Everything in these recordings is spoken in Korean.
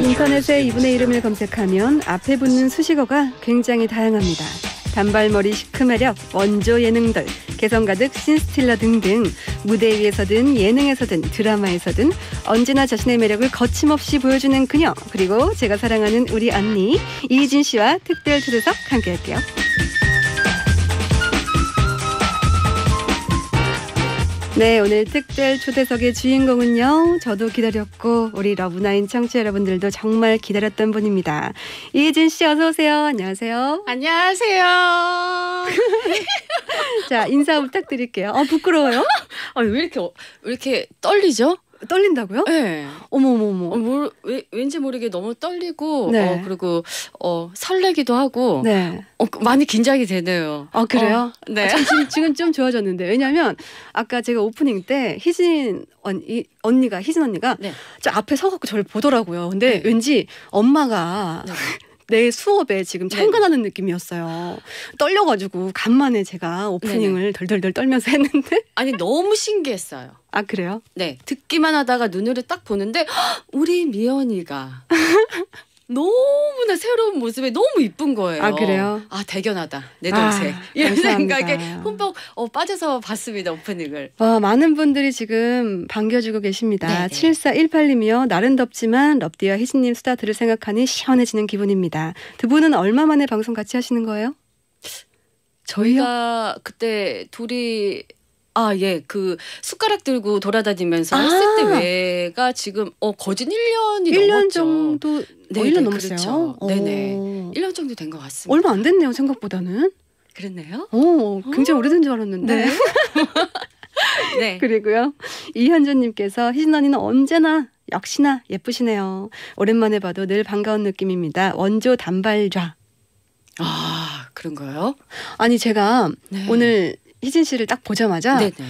인터넷에 이분의 이름을 검색하면 앞에 붙는 수식어가 굉장히 다양합니다. 단발머리 시크매력, 원조 예능들, 개성 가득 신스틸러 등등 무대 위에서든 예능에서든 드라마에서든 언제나 자신의 매력을 거침없이 보여주는 그녀 그리고 제가 사랑하는 우리 언니 이희진 씨와 특별 초대석 함께할게요. 네, 오늘 특별 초대석의 주인공은요. 저도 기다렸고 우리 러브나인 청취자 여러분들도 정말 기다렸던 분입니다. 이혜진 씨 어서 오세요. 안녕하세요. 안녕하세요. 자, 인사 부탁드릴게요. 아, 부끄러워요? 아왜 이렇게 왜 이렇게 떨리죠? 떨린다고요? 네. 어머머머. 어, 뭘, 왜, 왠지 모르게 너무 떨리고 어, 네. 어, 그리고 어, 설레기도 하고 네. 어, 그 많이 긴장이 되네요. 아 그래요? 어, 네. 아, 지금, 지금 좀 좋아졌는데 왜냐하면 아까 제가 오프닝 때 희진 언니, 언니가 희진 언니가 네. 저 앞에 서갖고 저를 보더라고요. 근데 네. 왠지 엄마가 네. 내 수업에 지금 참관하는 네. 느낌이었어요. 떨려가지고 간만에 제가 오프닝을 덜덜덜 떨면서 했는데 아니 너무 신기했어요. 아 그래요? 네 듣기만 하다가 눈으로 딱 보는데 우리 미연이가 너무나 새로운 모습에 너무 이쁜 거예요. 아 그래요? 아 대견하다 내 아, 동생 아, 이런 감사합니다. 생각에 흠뻑 어, 빠져서 봤습니다 오프닝을. 와 어, 많은 분들이 지금 반겨주고 계십니다. 네네. 7418님이요. 날은 덥지만 럽디와 희진님 수다 들을 생각하니 시원해지는 기분입니다. 두 분은 얼마 만에 방송 같이 하시는 거예요? 저희가 그때 둘이 아, 예. 그 숟가락 들고 돌아다니면서 아. 했을 때 외가 지금 어 거진 1년이 1년 넘었죠. 정도 네, 1년 넘었어요. 그렇죠. 네네. 1년 정도 된 것 같습니다. 얼마 안 됐네요, 생각보다는. 그랬네요 오, 굉장히 오. 어. 오래된 줄 알았는데. 네. 네. 그리고요. 이현주님께서 희진 언니는 언제나 역시나 예쁘시네요. 오랜만에 봐도 늘 반가운 느낌입니다. 원조 단발좌. 아 그런가요? 아니 제가 네. 오늘 희진 씨를 딱 보자마자 네네. 네.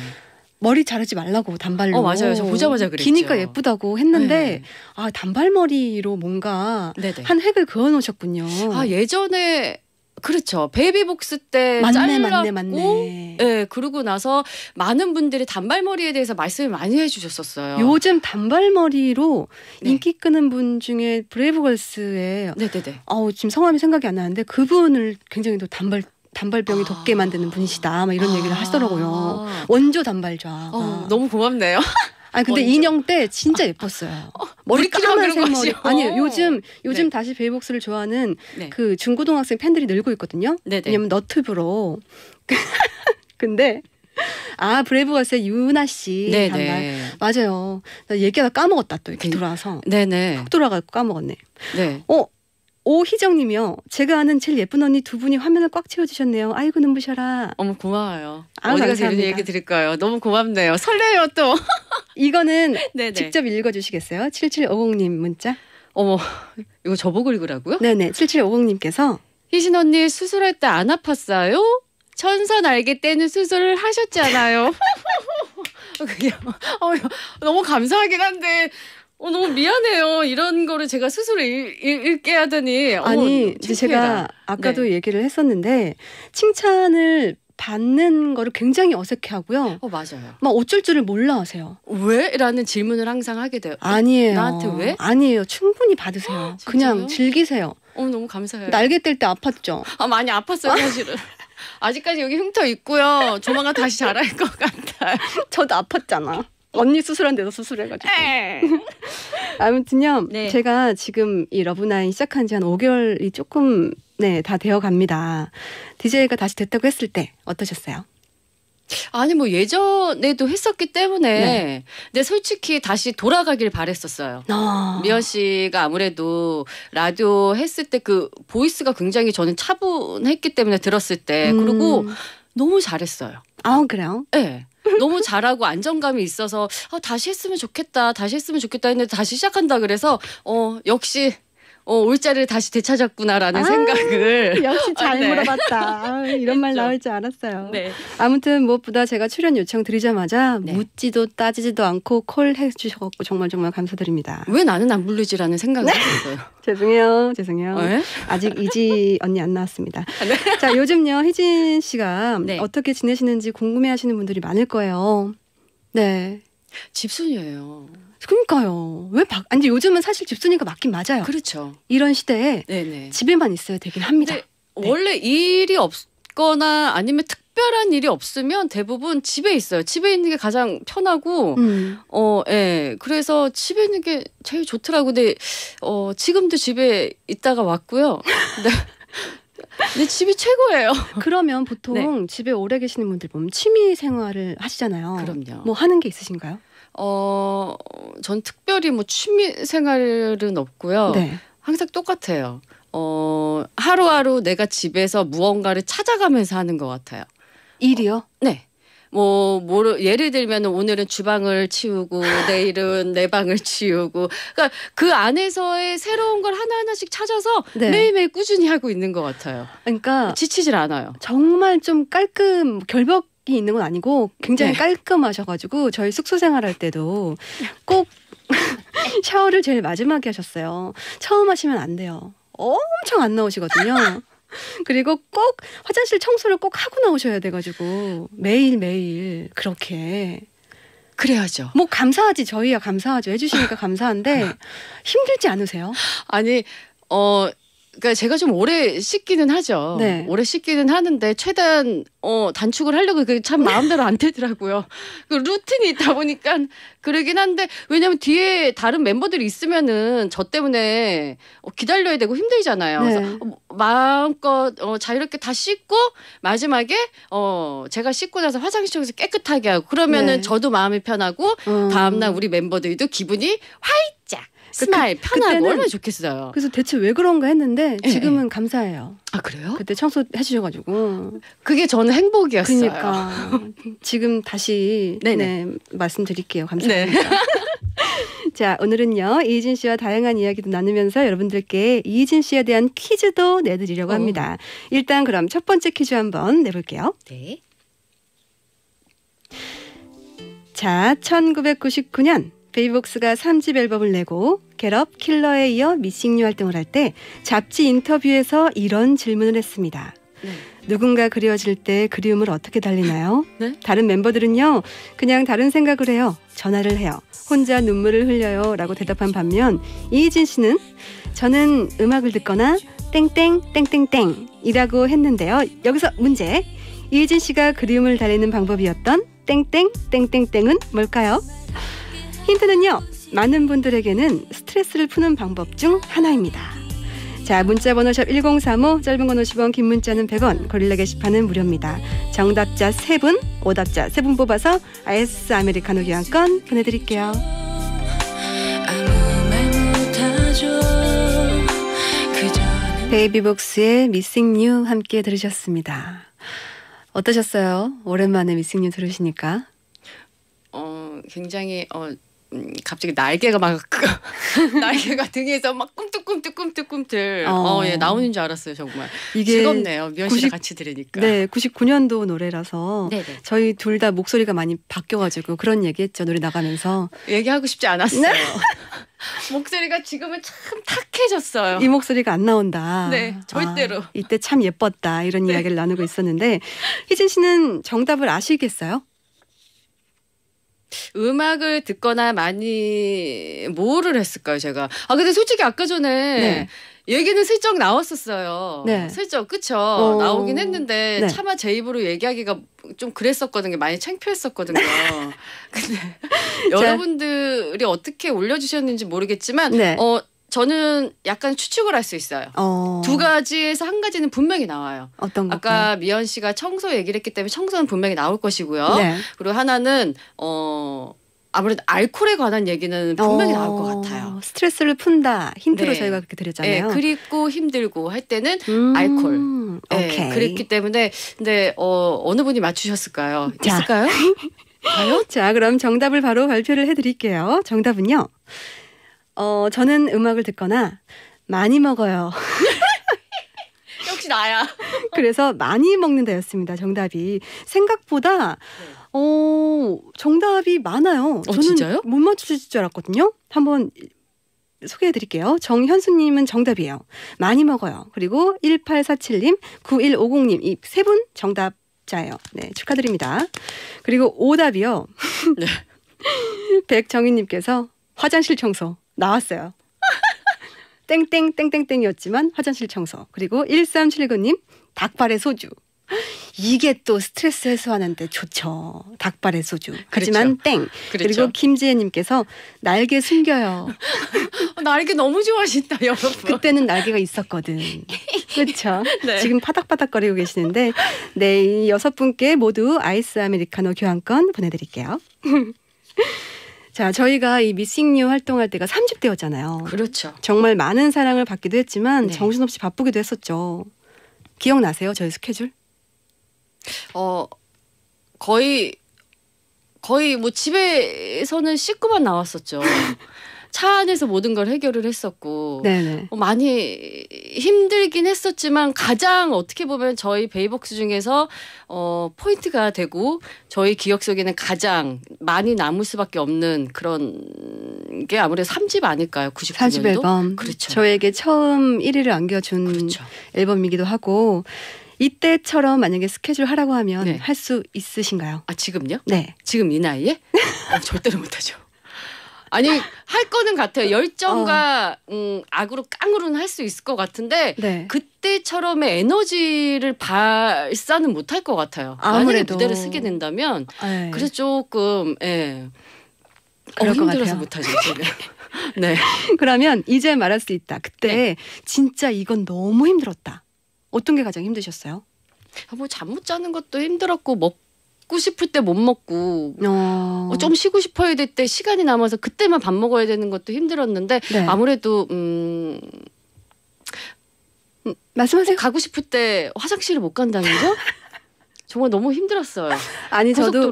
머리 자르지 말라고 단발로. 어, 맞아요. 저 보자마자 그랬죠. 기니까 예쁘다고 했는데 네. 아 단발머리로 뭔가 네네. 네. 한 획을 그어놓으셨군요. 아 예전에 그렇죠. 베이비복스 때 맞네, 잘랐고, 맞네, 맞 예, 네, 그러고 나서 많은 분들이 단발머리에 대해서 말씀을 많이 해주셨었어요. 요즘 단발머리로 네. 인기 끄는 분 중에 브레이브걸스의, 네네네. 어우 지금 성함이 생각이 안 나는데 그분을 굉장히 또 단발 단발병이 덥게 아. 만드는 분이시다. 막 이런 얘기를 아. 하시더라고요. 원조 단발좌. 어, 너무 고맙네요. 아니 근데 원조. 인형 때 진짜 예뻤어요. 아, 어, 머리끼리만 그런 머 아니 요즘 요즘 네. 다시 베이복스를 좋아하는 네. 그 중고등학생 팬들이 늘고 있거든요. 네네. 네. 왜냐면 너튜브로. 근데 아 브레이브걸스의 유나 씨 네네. 네. 단발 맞아요. 얘기하다 까먹었다 또 이렇게 네. 돌아서. 네네. 돌아가고 까먹었네. 네. 어 오희정님이요. 제가 아는 제일 예쁜 언니 두 분이 화면을 꽉 채워주셨네요. 아이고 눈부셔라. 어머 고마워요. 아, 어디 가서 이런 얘기 드릴까요? 너무 고맙네요. 설레요 또. 이거는 네네. 직접 읽어주시겠어요? 7750님 문자. 어머 이거 저보고 읽으라고요? 네네 7750님께서 희신 언니 수술할 때 안 아팠어요? 천사 날개 때는 수술을 하셨잖아요. 그게 어, 너무 감사하긴 한데 어, 너무 미안해요. 이런 거를 제가 스스로 읽, 게 하더니. 어, 아니, 어, 제가 아까도 네. 얘기를 했었는데, 칭찬을 받는 거를 굉장히 어색해 하고요. 어, 맞아요. 막 어쩔 줄을 몰라 하세요. 왜? 라는 질문을 항상 하게 돼요. 아니에요. 나한테 왜? 아니에요. 충분히 받으세요. 그냥 즐기세요. 어, 너무 감사해요. 날개 뗄 때 아팠죠? 아, 많이 아팠어요, 사실은. 아직까지 여기 흉터 있고요. 조만간 다시 자랄 것 같아요. 저도 아팠잖아. 언니 수술한 데서 수술해가지고. 네. 아무튼요, 네. 제가 지금 이 러브나인 시작한 지 한 5개월이 조금, 네, 다 되어 갑니다. DJ가 다시 됐다고 했을 때 어떠셨어요? 아니 뭐 예전에도 했었기 때문에 네. 근데 솔직히 다시 돌아가길 바랬었어요. 아. 미연 씨가 아무래도 라디오 했을 때 그 보이스가 굉장히 저는 차분했기 때문에 들었을 때 음. 그리고 너무 잘했어요. 아 그래요? 네. 너무 잘하고 안정감이 있어서 아, 다시 했으면 좋겠다, 다시 했으면 좋겠다 했는데 다시 시작한다 그래서 어 역시 어, 올자를 다시 되찾았구나라는 아, 생각을 역시 잘 아, 네. 물어봤다. 아, 이런 그렇죠. 말 나올 줄 알았어요. 네. 아무튼 무엇보다 제가 출연 요청 드리자마자 네. 묻지도 따지지도 않고 콜 해주셔서 정말 정말 감사드립니다. 왜 나는 안부르지라는생각을했어요 네. 죄송해요, 죄송해요. 네? 아직 이지 언니 안 나왔습니다. 아, 네. 자, 요즘요 혜진 씨가 네. 어떻게 지내시는지 궁금해하시는 분들이 많을 거예요. 네, 집순이에요. 그러니까요. 왜 바, 아니 요즘은 사실 집순이가 맞긴 맞아요. 그렇죠. 이런 시대에 네네. 집에만 있어야 되긴 합니다. 네. 원래 일이 없거나 아니면 특별한 일이 없으면 대부분 집에 있어요. 집에 있는 게 가장 편하고 음. 어, 예. 그래서 집에 있는 게 제일 좋더라고. 근데 어, 지금도 집에 있다가 왔고요. 네. 근데 집이 최고예요. 그러면 보통 네. 집에 오래 계시는 분들 보면 취미 생활을 하시잖아요. 그럼요. 뭐 하는 게 있으신가요? 어, 전 특별히 뭐 취미 생활은 없고요. 네. 항상 똑같아요. 어, 하루하루 내가 집에서 무언가를 찾아가면서 하는 것 같아요. 일이요? 어, 네. 뭐 모르 예를 들면 오늘은 주방을 치우고 내일은 내 방을 치우고 그러니까 그 안에서의 새로운 걸 하나하나씩 찾아서 네. 매일매일 꾸준히 하고 있는 것 같아요. 그러니까 지치질 않아요. 정말 좀 깔끔 결벽 이 있는 건 아니고 굉장히 네. 깔끔하셔가지고 저희 숙소 생활할 때도 꼭 샤워를 제일 마지막에 하셨어요. 처음 하시면 안 돼요. 엄청 안 나오시거든요. 그리고 꼭 화장실 청소를 꼭 하고 나오셔야 돼가지고 매일매일 그렇게 그래야죠. 뭐 감사하지 저희야 감사하죠. 해주시니까 감사한데 힘들지 않으세요? 아니 어 그러니까 제가 좀 오래 씻기는 하죠. 네. 오래 씻기는 하는데 최대한 어 단축을 하려고 그게 참 마음대로 안 되더라고요. 그 루틴이 있다 보니까 그러긴 한데 왜냐면 뒤에 다른 멤버들이 있으면은 저 때문에 어, 기다려야 되고 힘들잖아요. 네. 그래서 어, 마음껏 어, 자유롭게 다 씻고 마지막에 어 제가 씻고 나서 화장실에서 깨끗하게 하고 그러면은 네. 저도 마음이 편하고 음. 다음날 우리 멤버들도 기분이 화짝 그 스마일 그, 편하고 그때는, 얼마나 좋겠어요. 그래서 대체 왜 그런가 했는데 예, 예. 지금은 예. 감사해요. 아 그래요? 그때 청소 해주셔가지고 그게 저는 행복이었어요. 그러니까 지금 다시 네네. 네, 말씀드릴게요. 네. 감사합니다. 네. 자, 오늘은요, 이진 씨와 다양한 이야기도 나누면서 여러분들께 이진 씨에 대한 퀴즈도 내드리려고 어. 합니다. 일단 그럼 첫 번째 퀴즈 한번 내볼게요. 네. 자, 1999년 베이복스가 3집 앨범을 내고 겟업 킬러에 이어 미싱류 활동을 할 때 잡지 인터뷰에서 이런 질문을 했습니다. 네. 누군가 그리워질 때 그리움을 어떻게 달리나요? 네? 다른 멤버들은요, 그냥 다른 생각을 해요. 전화를 해요. 혼자 눈물을 흘려요. 라고 대답한 반면, 이희진 씨는 저는 음악을 듣거나 땡땡, 땡땡땡 이라고 했는데요. 여기서 문제. 이희진 씨가 그리움을 달리는 방법이었던 땡땡, 땡땡땡은 뭘까요? 힌트는요. 많은 분들에게는 스트레스를 푸는 방법 중 하나입니다. 자, 문자 번호 샵 1035, 짧은 건 50원, 긴 문자는 100원, 고릴라 게시판은 무료입니다. 정답자 3분, 오답자 3분 뽑아서 아이스 아메리카노 교환권 보내드릴게요. 베이비복스의 m i s 함께 들으셨습니다. 어떠셨어요? 오랜만에 m i s 들으시니까. 어, 굉장히 어, 음, 갑자기 날개가 막 그, 날개가 등에서 막 꿈틀꿈틀 꿈틀꿈틀 어. 어, 예 나오는 줄 알았어요 정말 이게 즐겁네요 미연 씨랑 90, 같이 들으니까 네 99년도 노래라서 네네. 네. 저희 둘 다 목소리가 많이 바뀌어가지고 그런 얘기했죠 노래 나가면서 얘기하고 싶지 않았어요 네. 목소리가 지금은 참 탁해졌어요 이 목소리가 안 나온다 네 아, 절대로 아, 이때 참 예뻤다 이런 네. 이야기를 나누고 있었는데 희진 씨는 정답을 아시겠어요? 음악을 듣거나 많이 뭐를 했을까요, 제가? 아 근데 솔직히 아까 전에 네. 얘기는 슬쩍 나왔었어요. 네. 슬쩍 그쵸 어... 나오긴 했는데 네. 차마 제 입으로 얘기하기가 좀 그랬었거든요. 많이 창피했었거든요. 근데 여러분들이 어떻게 올려주셨는지 모르겠지만 네. 어 저는 약간 추측을 할 수 있어요. 어. 두 가지에서 한 가지는 분명히 나와요. 어떤 아까 네. 미연 씨가 청소 얘기를 했기 때문에 청소는 분명히 나올 것이고요. 네. 그리고 하나는 어 아무래도 알코올에 관한 얘기는 분명히 어. 나올 것 같아요. 스트레스를 푼다 힌트로 네. 저희가 그렇게 드렸잖아요. 네. 그리고 힘들고 할 때는 음. 알코올. 네. 그랬기 때문에 근데 어 어느 분이 맞추셨을까요? 자. 있을까요? 자 그럼 정답을 바로 발표를 해드릴게요. 정답은요. 어, 저는 음악을 듣거나 많이 먹어요. 역시 나야. 그래서 많이 먹는다였습니다. 정답이 생각보다 어 정답이 많아요. 어, 저는 진짜요? 못맞추줄 알았거든요. 한번 소개해 드릴게요. 정현수님은 정답이에요. 많이 먹어요. 그리고 1847님, 9150님 이 세 분 정답자예요. 네 축하드립니다. 그리고 오답이요. 네. 백정희님께서 화장실 청소. 나왔어요. 땡땡 땡땡땡이었지만 화장실 청소. 그리고 1379님 닭발에 소주. 이게 또 스트레스 해소하는데 좋죠. 닭발에 소주. 그렇죠. 하지만 그렇죠. 땡. 그렇죠. 그리고 김지혜님께서 날개 숨겨요. 날개 너무 좋아하신다, 여러분. 그때는 날개가 있었거든. 그렇죠. 네. 지금 파닥파닥거리고 계시는데 네, 이 여섯 분께 모두 아이스 아메리카노 교환권 보내드릴게요. 자, 저희가 이 미싱뉴 활동할 때가 30대였잖아요. 그렇죠. 정말 많은 사랑을 받기도 했지만 네. 정신없이 바쁘기도 했었죠. 기억나세요? 저희 스케줄? 어, 거의 거의 뭐 집에서는 씻고만 나왔었죠. 차 안에서 모든 걸 해결을 했었고 네네. 어, 많이 힘들긴 했었지만 가장 어떻게 보면 저희 베이벅스 중에서 어 포인트가 되고 저희 기억 속에는 가장 많이 남을 수밖에 없는 그런 게 아무래도 삼집 아닐까요? 99년도. 집 앨범. 그렇죠. 저에게 처음 1위를 안겨준 그렇죠. 앨범이기도 하고 이때처럼 만약에 스케줄 하라고 하면 네. 할수 있으신가요? 아 지금요? 네. 지금 이 나이에? 어, 절대로 못하죠. 아니 할 거는 같아요. 열정과 어. 음, 악으로 깡으로는 할 수 있을 것 같은데 네. 그때처럼의 에너지를 발산은 못할것 같아요. 만 아무래도. 무대를 쓰게 된다면 네. 그래서 조금 예. 어, 힘들어서 못하죠 지금. 네. 그러면 이제 말할 수 있다. 그때 네. 진짜 이건 너무 힘들었다. 어떤 게 가장 힘드셨어요? 아, 뭐잠못 자는 것도 힘들었고 먹 먹고 싶을 때 못 먹고 어. 좀 쉬고 싶어야 될 때 시간이 남아서 그때만 밥 먹어야 되는 것도 힘들었는데 네. 아무래도 음. 음 말씀하세요. 어, 가고 싶을 때 화장실을 못 간다는 거? 정말 너무 힘들었어요. 아니 저도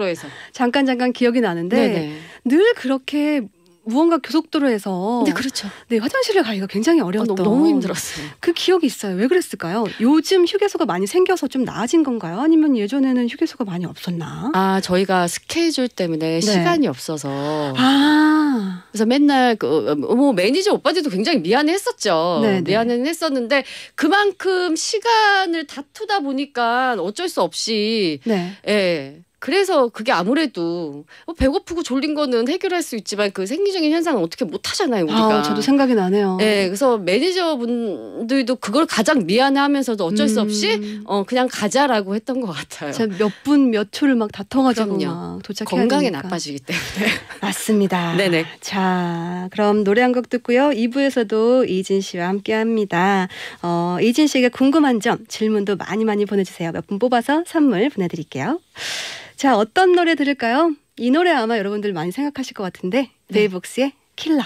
잠깐 잠깐 기억이 나는데 네네. 늘 그렇게 무언가 교속도로에서 네 그렇죠. 네 화장실을 가기가 굉장히 어려웠던 아, 너무, 너무 힘들었어요. 그 기억이 있어요. 왜 그랬을까요? 요즘 휴게소가 많이 생겨서 좀 나아진 건가요? 아니면 예전에는 휴게소가 많이 없었나? 아 저희가 스케줄 때문에 네. 시간이 없어서 아 그래서 맨날 그뭐 어, 매니저 오빠들도 굉장히 미안해했었죠. 네, 네, 미안은 했었는데 그만큼 시간을 다투다 보니까 어쩔 수 없이 네. 예. 그래서 그게 아무래도 뭐 배고프고 졸린 거는 해결할 수 있지만 그 생리적인 현상은 어떻게 못 하잖아요 아, 우리가. 아, 저도 생각이 나네요. 네, 그래서 매니저분들도 그걸 가장 미안해하면서도 어쩔 음. 수 없이 음. 어 그냥 가자라고 했던 것 같아요. 몇 분 몇 초를 막 다통하지고막 도착해야 건강에 되니까. 나빠지기 때문에. 맞습니다. 네네. 자, 그럼 노래 한 곡 듣고요. 2부에서도 이진 씨와 함께합니다. 어, 이진 씨에게 궁금한 점 질문도 많이 많이 보내주세요. 몇 분 뽑아서 선물 보내드릴게요. 자, 어떤 노래 들을까요? 이 노래 아마 여러분들 많이 생각하실 것 같은데, 네. 데이복스의 킬러.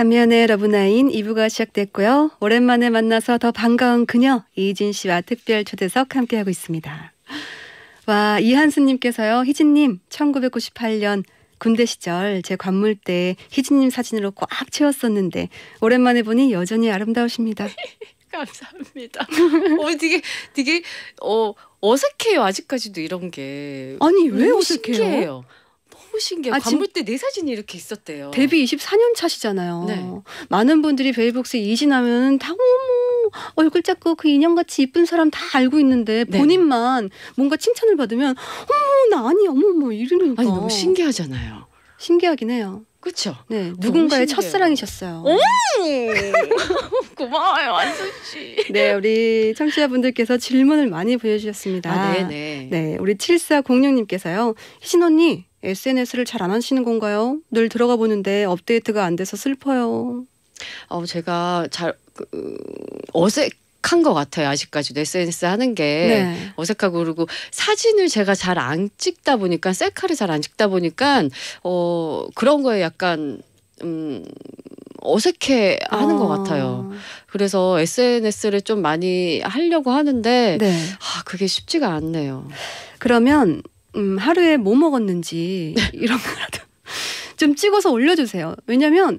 감면연의 러브나인 2부가 시작됐고요. 오랜만에 만나서 더 반가운 그녀 이진 씨와 특별 초대석 함께하고 있습니다. 와 이한수님께서요. 희진님 1998년 군대 시절 제 관물대에 희진님 사진으로 꽉 채웠었는데 오랜만에 보니 여전히 아름다우십니다. 감사합니다. 어 되게 되게 어 어색해요 아직까지도 이런 게 아니 왜 어색해요? 신기해요. 신기해요. 아, 관물 때내 네 사진이 이렇게 있었대요. 데뷔 24년 차시잖아요. 네. 많은 분들이 베이복스 이진하면 다 어머 얼굴 작고 그 인형같이 이쁜 사람 다 알고 있는데 네. 본인만 네. 뭔가 칭찬을 받으면 어머 나 아니 어머 이러니까. 아니 너무 신기하잖아요. 신기하긴 해요. 그렇죠. 네, 누군가의 첫사랑이셨어요. 고마워요, 안수 씨. 네, 우리 청취자분들께서 질문을 많이 보내주셨습니다. 아, 네네. 네, 우리 7406님께서요. 희진 언니, SNS를 잘 안 하시는 건가요? 늘 들어가 보는데 업데이트가 안 돼서 슬퍼요. 어, 제가 잘 그, 어색. 한것 같아요. 아직까지도 SNS 하는 게 네. 어색하고 그러고 사진을 제가 잘 안 찍다 보니까 셀카를 잘 안 찍다 보니까 어 그런 거에 약간 음 어색해 하는 아. 것 같아요. 그래서 SNS를 좀 많이 하려고 하는데 네. 아 그게 쉽지가 않네요. 그러면 음, 하루에 뭐 먹었는지 네. 이런 거라도 좀 찍어서 올려주세요. 왜냐면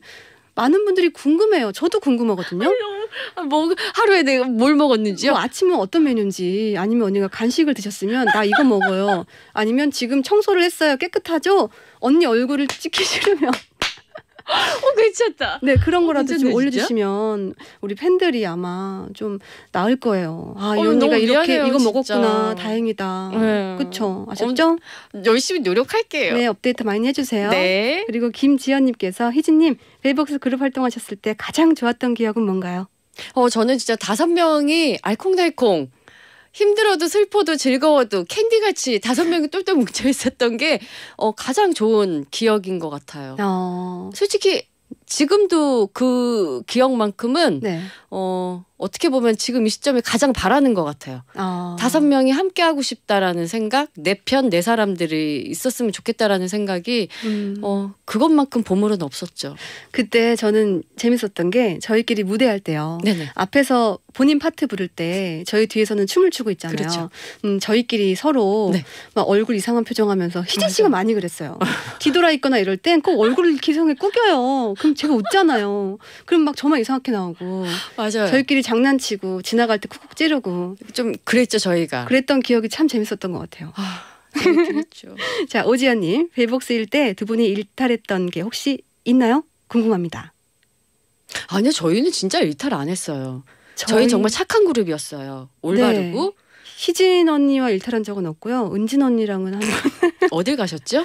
많은 분들이 궁금해요. 저도 궁금하거든요. 아, 뭐 하루에 내가 뭘 먹었는지요? 뭐 아침은 어떤 메뉴인지 아니면 언니가 간식을 드셨으면 나 이거 먹어요. 아니면 지금 청소를 했어요. 깨끗하죠? 언니 얼굴을 찍히 싫으면 어, 괜찮다. 네, 그런 어, 거라도 어, 좀 올려주시면 우리 팬들이 아마 좀 나을 거예요. 아, 어, 이 언니가 이렇게 미안해요, 이거 먹었구나. 다행이다. 네. 그쵸? 아셨죠? 어, 열심히 노력할게요. 네, 업데이트 많이 해주세요. 네. 그리고 김지연님께서 희진님, 베이벅스 그룹 활동하셨을 때 가장 좋았던 기억은 뭔가요? 어, 저는 진짜 다섯 명이 알콩달콩 힘들어도 슬퍼도 즐거워도 캔디같이 다섯 명이 똘똘 뭉쳐 있었던 게 어, 가장 좋은 기억인 것 같아요. 어... 솔직히 지금도 그 기억만큼은 네. 어, 어떻게 보면 지금 이 시점에 가장 바라는 것 같아요. 어. 다섯 어... 명이 함께 하고 싶다라는 생각, 내 편, 내 사람들이 있었으면 좋겠다라는 생각이 음... 어, 그것만큼 보물은 없었죠. 그때 저는 재밌었던 게 저희끼리 무대할 때요. 네네. 앞에서 본인 파트 부를 때 저희 뒤에서는 춤을 추고 있잖아요. 그렇죠. 음, 저희끼리 서로 네. 막 얼굴 이상한 표정하면서 희진 씨가 맞아. 많이 그랬어요. 뒤돌아 있거나 이럴 땐 꼭 얼굴을 기성에 꾸겨요. 그럼 제가 웃잖아요. 그럼 막 저만 이상하게 나오고 맞아요. 저희끼리 장난치고 지나갈 때 쿡쿡 찌르고 좀 그랬죠 저희가. 그랬던 기억이 참 재밌었던 것 같아요. 그렇죠. 자 오지연님 벨이복스일때 두 분이 일탈했던 게 혹시 있나요? 궁금합니다. 아니요 저희는 진짜 일탈 안 했어요. 저희, 저희 정말 착한 그룹이었어요. 올바르고 네. 희진 언니와 일탈한 적은 없고요. 은진 언니랑은 한번 어딜 가셨죠?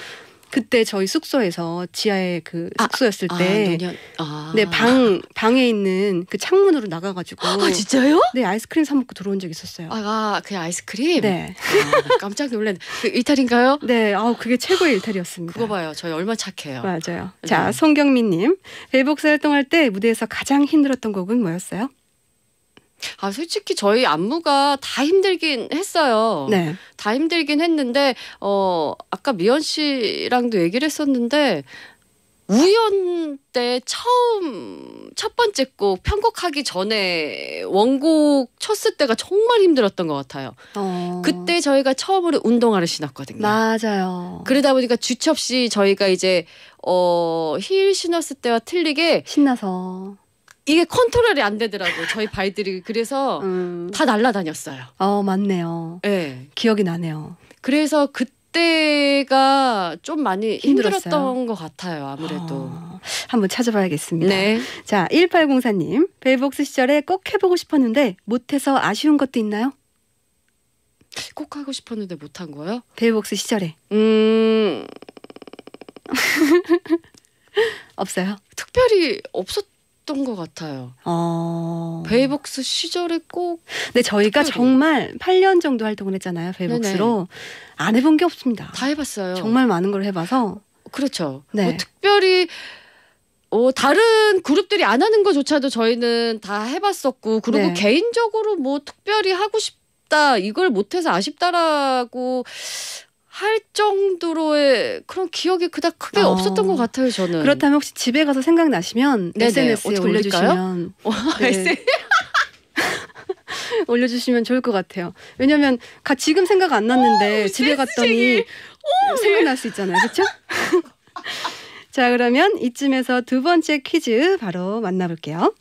그때 저희 숙소에서 지하에 그 아, 숙소였을 아, 때, 아. 네, 방, 방에 있는 그 창문으로 나가가지고. 아, 진짜요? 네, 아이스크림 사먹고 들어온 적 있었어요. 아, 아그 아이스크림? 네. 아, 깜짝 놀랐네. 그 일탈인가요? 네, 아우, 그게 최고의 일탈이었습니다. 그거 봐요. 저희 얼마 착해요. 맞아요. 네. 자, 네. 송경민님. 베복사 활동할 때 무대에서 가장 힘들었던 곡은 뭐였어요? 아, 솔직히 저희 안무가 다 힘들긴 했어요. 네. 다 힘들긴 했는데, 어, 아까 미연 씨랑도 얘기를 했었는데, 우연 때 처음 첫 번째 곡 편곡하기 전에 원곡 쳤을 때가 정말 힘들었던 것 같아요. 어. 그때 저희가 처음으로 운동화를 신었거든요. 맞아요. 그러다 보니까 주첩 씨 저희가 이제 어 힐 신었을 때와 틀리게 신나서 이게 컨트롤이 안 되더라고 저희 발들이 그래서 음. 다 날라다녔어요. 어 맞네요. 네. 기억이 나네요. 그래서 그때가 좀 많이 힘들었어요? 힘들었던 것 같아요. 아무래도. 어, 한번 찾아봐야겠습니다. 네. 자, 1804님. 벨복스 시절에 꼭 해보고 싶었는데 못해서 아쉬운 것도 있나요? 꼭 하고 싶었는데 못한 거요? 벨복스 시절에. 음. 없어요? 특별히 없었 했던 것 같아요. 어... 베이복스 시절에 꼭. 근 저희가 특별히... 정말 8년 정도 활동을 했잖아요. 베이복스로 네네. 안 해본 게 없습니다. 다 해봤어요. 정말 많은 걸 해봐서. 그렇죠. 네. 뭐 특별히 어, 다른 그룹들이 안 하는 것조차도 저희는 다 해봤었고 그리고 네. 개인적으로 뭐 특별히 하고 싶다 이걸 못해서 아쉽다라고 할 정도로의 그런 기억이 그닥 크게 어. 없었던 것 같아요 저는. 그렇다면 혹시 집에 가서 생각나시면 네네. SNS에 어떻게 올려주시면 네. 어, 네. 올려주시면 좋을 것 같아요. 왜냐면 가 지금 생각 안 났는데 오, 집에 갔더니 오, 네. 생각날 수 있잖아요, 그렇죠? 자 그러면 이쯤에서 두 번째 퀴즈 바로 만나볼게요.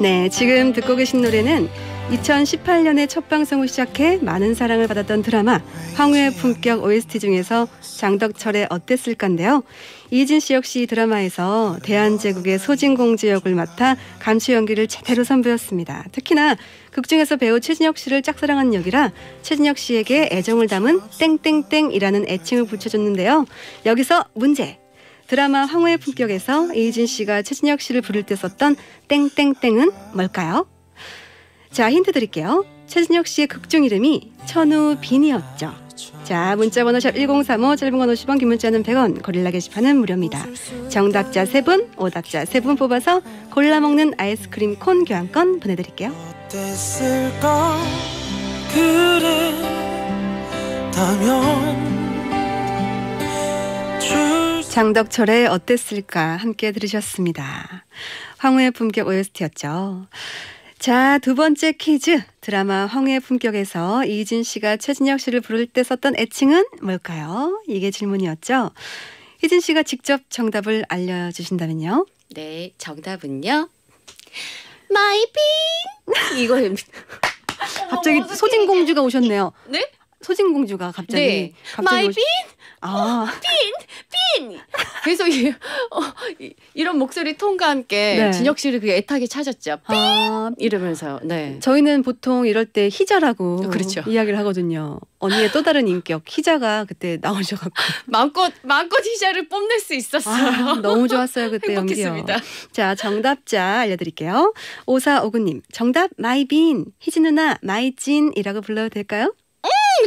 네, 지금 듣고 계신 노래는 2018년에 첫 방송을 시작해 많은 사랑을 받았던 드라마 황후의 품격 OST 중에서 장덕철의 어땠을건데요 이진 씨 역시 드라마에서 대한제국의 소진공주 역을 맡아 감시 연기를 제대로 선보였습니다. 특히나 극중에서 배우 최진혁 씨를 짝사랑한 역이라 최진혁 씨에게 애정을 담은 땡땡땡이라는 애칭을 붙여줬는데요. 여기서 문제. 드라마 황후의 품격에서 이진 씨가 최진혁 씨를 부를 때 썼던 땡땡땡은 뭘까요? 자, 힌트 드릴게요. 최진혁 씨의 극중 이름이 천우 빈이었죠. 자, 문자 번호 샵 1035, 짧은 건 50원, 긴 문자는 100원, 고릴라 게시판은 무료입니다. 정답자 3분, 오답자 3분 뽑아서 골라 먹는 아이스크림 콘 교환권 보내드릴게요. 됐을까 그랬다면 장덕철의 어땠을까 함께 들으셨습니다. 황후의 품격 OST였죠. 자, 두 번째 퀴즈. 드라마 황해 품격에서 이진 씨가 최진혁 씨를 부를 때 썼던 애칭은 뭘까요? 이게 질문이었죠. 희진 씨가 직접 정답을 알려주신다면요? 네, 정답은요. 마이핀 이거 갑자기 소진 공주가 오셨네요. 네? 소진공주가 갑자기, 네. 갑자기 마이 오시... 빈? 아. 어, 빈! 빈! 그래서 이, 어, 이, 이런 목소리 통과 함께 네. 진혁 씨를 그 애타게 찾았죠. 아, 이러면서. 네. 저희는 보통 이럴 때 희자라고 그렇죠. 이야기를 하거든요. 언니의 또 다른 인격 희자가 그때 나오셔갖고 마음껏 마음껏 희자를 뽐낼 수 있었어요. 아, 너무 좋았어요 그때 연기요. 자 정답자 알려드릴게요. 오사오구님 정답 마이빈 희진 누나 마이진이라고 불러도 될까요?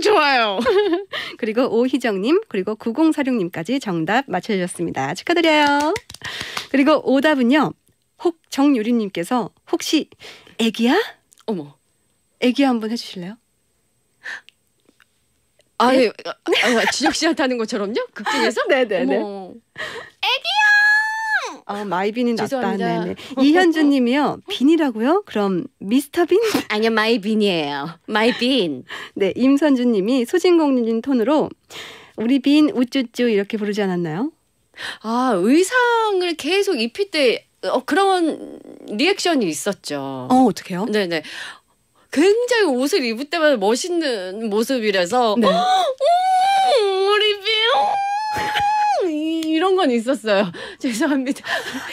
좋아요. 그리고 오희정님 그리고 9046님까지 정답 맞춰주셨습니다. 축하드려요. 그리고 오답은요. 혹 정유리님께서 혹시 애기야? 어머, 애기 한번 해주실래요? 아니, 네? 예. 아, 아, 지혁 씨한테 하는 것처럼요? 극중에서? 네네네. 네, 네. 애기야. 어, 마이빈이 낫다. 네네. 네. 어, 어, 어. 이현주님이요. 빈이라고요? 그럼 미스터 빈? 아니요, 마이빈이에요. 마이빈. 네, 임선주님이 소진공님 톤으로 우리 빈 우쭈쭈 이렇게 부르지 않았나요? 아 의상을 계속 입힐 때 어, 그런 리액션이 있었죠. 어 어떻게요? 네네. 굉장히 옷을 입을 때마다 멋있는 모습이라서 네. 음, 우리 빈. 이, 런건 있었어요. 죄송합니다.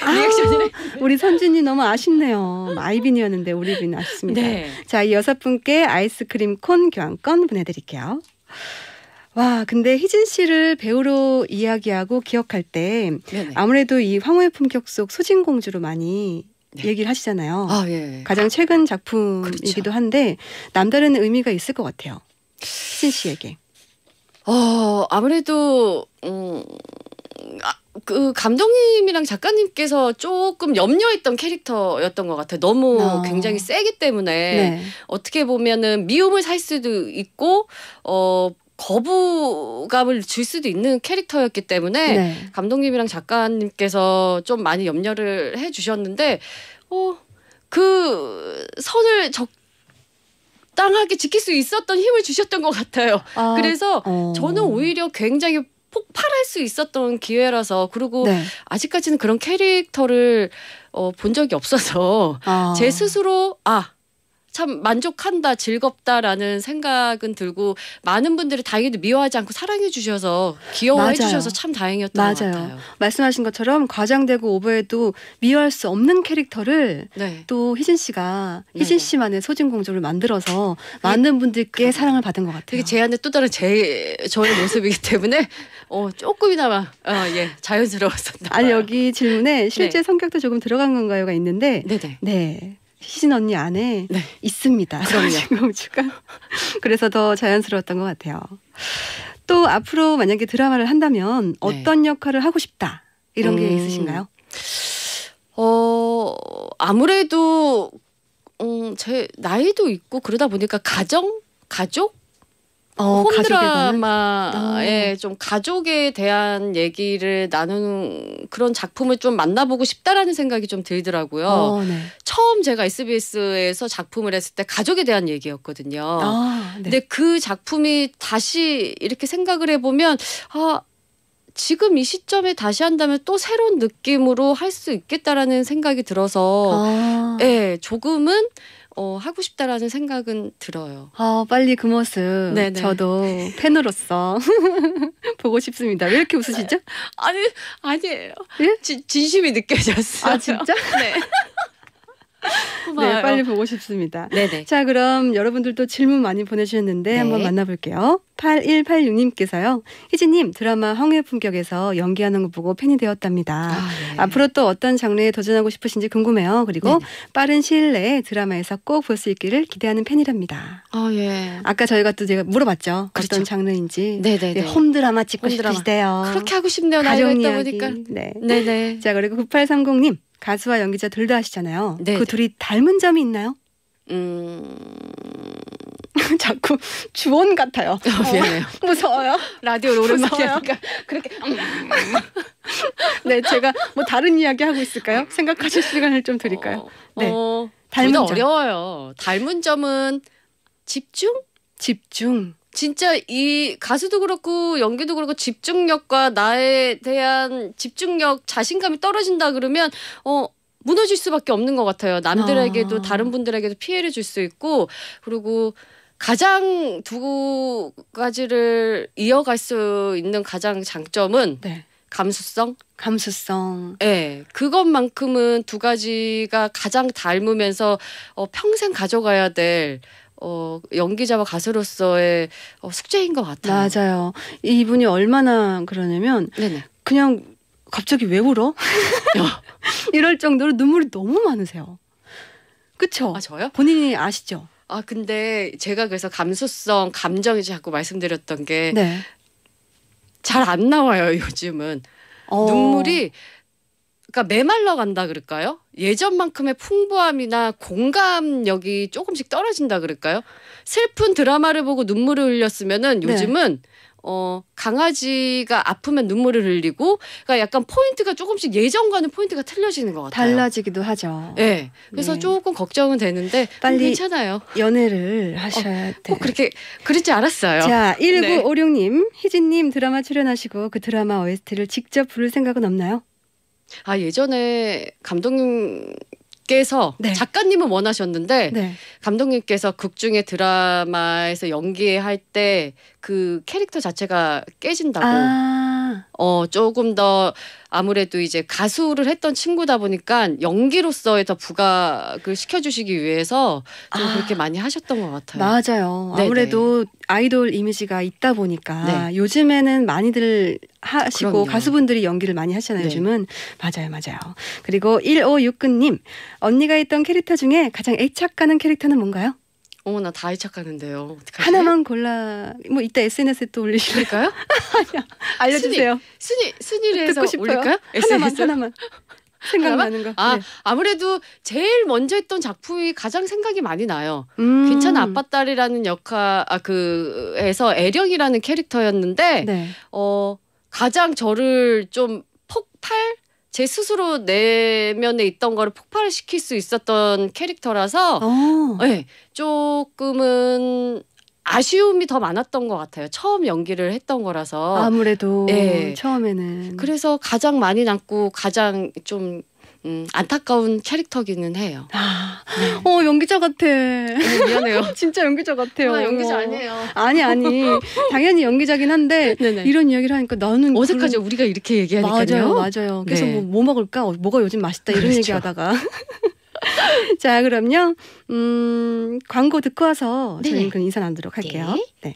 아, 리액션이 우리 선진이 너무 아쉽네요. 마이빈이었는데 우리 빈 아쉽습니다. 네. 자, 이 여섯 분께 아이스크림 콘 교환권 보내드릴게요. 와, 근데 희진 씨를 배우로 이야기하고 기억할 때 네네. 아무래도 이 황후의 품격 속 소진공주로 많이 네. 얘기를 하시잖아요. 아, 예, 예. 가장 최근 작품이기도 그렇죠. 한데 남다른 의미가 있을 것 같아요. 희진 씨에게. 어, 아무래도 음, 아, 그 감독님이랑 작가님께서 조금 염려했던 캐릭터였던 것 같아요. 너무 어. 굉장히 세기 때문에 네. 어떻게 보면은 미움을 살 수도 있고 어 거부감을 줄 수도 있는 캐릭터였기 때문에 네. 감독님이랑 작가님께서 좀 많이 염려를 해 주셨는데 어 그 선을 적 당하게 지킬 수 있었던 힘을 주셨던 것 같아요. 아, 그래서 어. 저는 오히려 굉장히 폭발할 수 있었던 기회라서 그리고 네. 아직까지는 그런 캐릭터를 어, 본 적이 없어서 아. 제 스스로 아. 참 만족한다, 즐겁다라는 생각은 들고 많은 분들이 다행히도 미워하지 않고 사랑해 주셔서 귀여워해 주셔서 참 다행이었던 맞아요. 것 같아요. 말씀하신 것처럼 과장되고 오버해도 미워할 수 없는 캐릭터를 네. 또 희진 씨가 네. 희진 씨만의 소진 공조를 만들어서 많은 분들께 네. 사랑을 받은 것 같아요. 그게 제 안에 또 다른 제 저의 모습이기 때문에 어, 조금이나마 어, 예, 자연스러웠었나 아니 여기 질문에 네. 실제 네. 성격도 조금 들어간 건가요가 있는데 네네. 네. 희진 언니 안에 네. 있습니다. 그럼요. 그래서 더 자연스러웠던 것 같아요. 또 앞으로 만약에 드라마를 한다면 네. 어떤 네. 역할을 하고 싶다 이런 음... 게 있으신가요? 어 아무래도 음, 제 나이도 있고 그러다 보니까 가정 가족 어, 홈드라마에 어. 좀 가족에 대한 얘기를 나누는 그런 작품을 좀 만나보고 싶다라는 생각이 좀 들더라고요. 어, 네. 처음 제가 SBS에서 작품을 했을 때 가족에 대한 얘기였거든요. 아, 네. 근데 그 작품이 다시 이렇게 생각을 해보면 아 지금 이 시점에 다시 한다면 또 새로운 느낌으로 할 수 있겠다라는 생각이 들어서 아. 예, 조금은 어, 하고 싶다라는 생각은 들어요. 아, 빨리 그 모습. 네네. 저도 팬으로서 보고 싶습니다. 왜 이렇게 웃으시죠? 아니, 아니에요. 예? 지, 진심이 느껴졌어요. 아, 진짜? 네. 네, 빨리 보고 싶습니다. 네네. 자, 그럼 여러분들도 질문 많이 보내주셨는데 네. 한번 만나볼게요. 8186님께서요. 희진님 드라마 황후의 품격에서 연기하는 거 보고 팬이 되었답니다. 아, 네. 앞으로 또 어떤 장르에 도전하고 싶으신지 궁금해요. 그리고 네네. 빠른 시일 내에 드라마에서 꼭 볼 수 있기를 기대하는 팬이랍니다. 아, 예. 아까 저희가 또 제가 물어봤죠. 그렇죠. 어떤 장르인지. 네네네. 네, 예, 홈드라마 찍고 싶으시대요. 그렇게 하고 싶네요. 나이가 있다 보니까. 네. 네네. 자, 그리고 9830님. 가수와 연기자 둘 다 하시잖아요. 네. 그 네. 둘이 닮은 점이 있나요? 음. 자꾸 주원 같아요. 어, 미안해요. 어, 무서워요. 라디오 오랜만에 니까 그렇게. 음. 네, 제가 뭐 다른 이야기 하고 있을까요? 생각하실 시간을 좀 드릴까요? 어, 네. 어, 닮은 점. 어려워요. 닮은 점은 집중? 집중. 진짜 이 가수도 그렇고 연기도 그렇고 집중력과 나에 대한 집중력 자신감이 떨어진다 그러면 어 무너질 수밖에 없는 것 같아요. 남들에게도 아. 다른 분들에게도 피해를 줄 수 있고 그리고 가장 두 가지를 이어갈 수 있는 가장 장점은 네. 감수성. 감수성. 예. 네, 그것만큼은 두 가지가 가장 닮으면서 어, 평생 가져가야 될 어, 연기자와 가수로서의 어, 숙제인 것 같아요. 맞아요. 이분이 얼마나 그러냐면 네네. 그냥 갑자기 왜 울어? 이럴 정도로 눈물이 너무 많으세요. 그쵸? 아, 저요? 본인이 아시죠? 아, 근데 제가 그래서 감수성, 감정이 자꾸 말씀드렸던 게 네. 잘안 나와요, 요즘은. 어. 눈물이 그러니까 메말라 간다 그럴까요? 예전만큼의 풍부함이나 공감력이 조금씩 떨어진다 그럴까요? 슬픈 드라마를 보고 눈물을 흘렸으면은 네. 요즘은 네. 어, 강아지가 아프면 눈물을 흘리고, 그러니까 약간 포인트가 조금씩 예전과는 포인트가 틀려지는 것 같아요. 달라지기도 하죠. 네. 그래서 네. 조금 걱정은 되는데, 빨리 괜찮아요. 연애를 어, 하셔야 어, 꼭 그렇게, 그렇지 않았어요. 자, 1956님, 네. 희진님 드라마 출연하시고 그 드라마 OST를 직접 부를 생각은 없나요? 아 예전에 감독님께서 네. 작가님은 원하셨는데 네. 감독님께서 극 중에 드라마에서 연기할 때 그 캐릭터 자체가 깨진다고. 아. 어, 조금 더 아무래도 이제 가수를 했던 친구다 보니까 연기로서의 더 부각을 시켜주시기 위해서 좀 아. 그렇게 많이 하셨던 것 같아요. 맞아요. 네네. 아무래도 네. 아이돌 이미지가 있다 보니까 네. 요즘에는 많이들 하시고 그럼요. 가수분들이 연기를 많이 하시잖아요. 네. 요즘은 맞아요, 맞아요. 그리고 1569님 언니가 있던 캐릭터 중에 가장 애착 가는 캐릭터는 뭔가요? 어머나 다 애착하는데요. 어떡하지? 하나만 골라 뭐 이따 SNS에 또 올리실까요? 알려주세요. 순위 순위를 듣고 올릴까요? SNS? 하나만. 생각나는 거. 아, 네. 아무래도 제일 먼저 했던 작품이 가장 생각이 많이 나요. 음. 괜찮아 아빠 딸이라는 역할 아 그에서 애령이라는 캐릭터였는데 네. 어 가장 저를 좀 폭발 제 스스로 내면에 있던 거를 폭발시킬 수 있었던 캐릭터라서 네, 조금은 아쉬움이 더 많았던 것 같아요. 처음 연기를 했던 거라서 아무래도 네. 처음에는 그래서 가장 많이 남고 가장 좀 음, 안타까운 캐릭터기는 해요. 아. 네. 어, 연기자 같아. 어, 미안해요. 진짜 연기자 같아요. 나 아, 연기자 아니에요. 아니 아니 당연히 연기자긴 한데 네네. 이런 이야기를 하니까 나는 어색하죠. 그런... 우리가 이렇게 얘기하니까요. 맞아요, 맞아요. 그래서 네. 뭐, 뭐, 먹을까? 어, 뭐가 요즘 맛있다 이런 그렇죠. 얘기하다가. 자 그럼요. 음 광고 듣고 와서 저희는 그 인사 나누도록 할게요. 네. 네.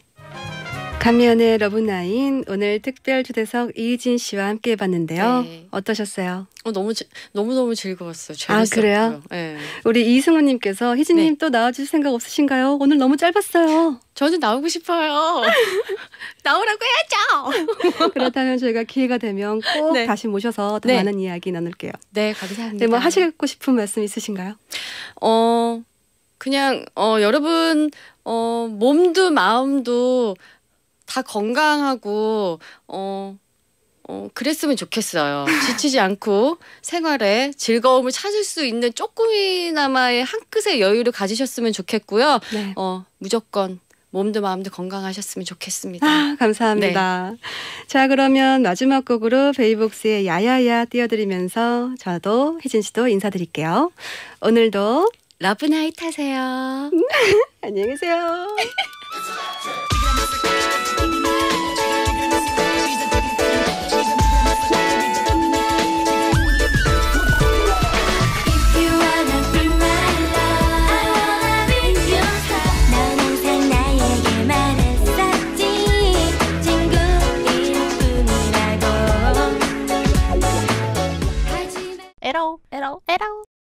감면의 미 러브나인 오늘 특별 초대석 이희진 씨와 함께 해봤는데요. 네. 어떠셨어요? 어, 너무 너무 너무 즐거웠어요. 아, 재밌었고요. 아 그래요? 네. 우리 이승우님께서 희진님 네. 또 나와줄 생각 없으신가요? 오늘 너무 짧았어요. 저도 나오고 싶어요. 나오라고 해야죠. 그렇다면 저희가 기회가 되면 꼭 네. 다시 모셔서 더 네. 많은 이야기 나눌게요. 네 감사합니다. 네, 뭐 하시고 싶은 말씀 있으신가요? 어 그냥 어 여러분 어 몸도 마음도 다 건강하고 어, 어 그랬으면 좋겠어요. 지치지 않고 생활에 즐거움을 찾을 수 있는 조금이나마의 한 끗의 여유를 가지셨으면 좋겠고요. 네. 어 무조건 몸도 마음도 건강하셨으면 좋겠습니다. 아, 감사합니다. 네. 자, 그러면 마지막 곡으로 베이복스의 야야야 띄워드리면서 저도 혜진 씨도 인사드릴게요. 오늘도 러브나잇 하세요. 안녕히 계세요. ロー、ロー。